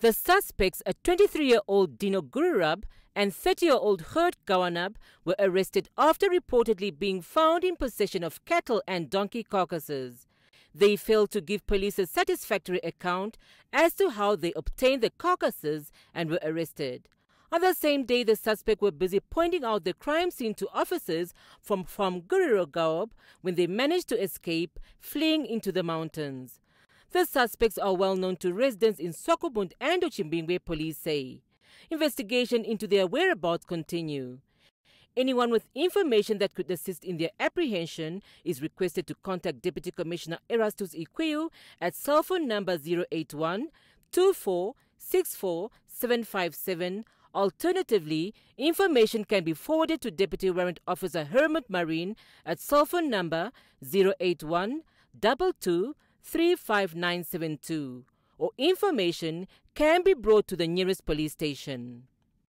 The suspects, a 23-year-old Dino Gururab and 30-year-old Hurt Gawanab, were arrested after reportedly being found in possession of cattle and donkey carcasses. They failed to give police a satisfactory account as to how they obtained the carcasses and were arrested. On the same day, the suspects were busy pointing out the crime scene to officers from, from Gururagaob when they managed to escape, fleeing into the mountains. The suspects are well known to residents in Sokobund and Ochimbingwe, police say. Investigation into their whereabouts continue. Anyone with information that could assist in their apprehension is requested to contact Deputy Commissioner Erastus Iquiu at cell phone number 081 757. Alternatively, information can be forwarded to Deputy Warrant Officer Hermit Marine at cell phone number 081 22 35972 or information can be brought to the nearest police station.